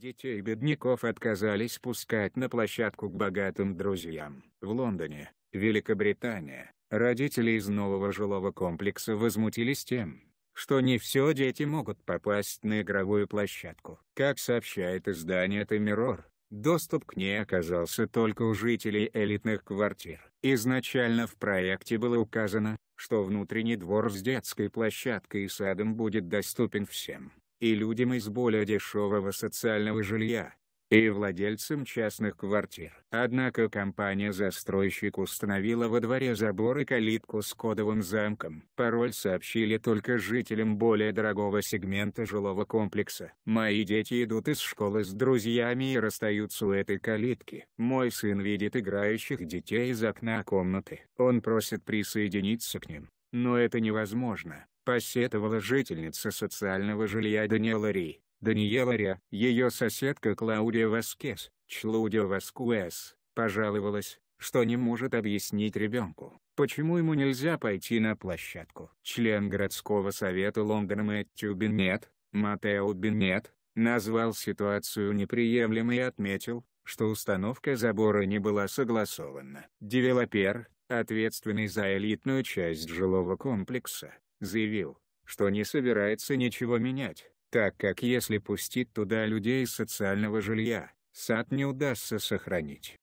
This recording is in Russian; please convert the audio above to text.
Детей бедняков отказались пускать на площадку к богатым друзьям. В Лондоне, Великобритания, родители из нового жилого комплекса возмутились тем, что не все дети могут попасть на игровую площадку. Как сообщает издание The Mirror, доступ к ней оказался только у жителей элитных квартир. Изначально в проекте было указано, что внутренний двор с детской площадкой и садом будет доступен всем и людям из более дешевого социального жилья, и владельцам частных квартир. Однако компания-застройщик установила во дворе забор и калитку с кодовым замком. Пароль сообщили только жителям более дорогого сегмента жилого комплекса. «Мои дети идут из школы с друзьями и расстаются у этой калитки. Мой сын видит играющих детей из окна комнаты. Он просит присоединиться к ним, но это невозможно посетовала жительница социального жилья Даниэла Ри. Даниэла Ри, ее соседка Клаудия Васкес, Члудио Васкуэс, пожаловалась, что не может объяснить ребенку, почему ему нельзя пойти на площадку. Член городского совета Лондона Мэттью Беннет, Матео Беннет, назвал ситуацию неприемлемой и отметил, что установка забора не была согласована. Девелопер, ответственный за элитную часть жилого комплекса, заявил, что не собирается ничего менять, так как если пустить туда людей из социального жилья, сад не удастся сохранить.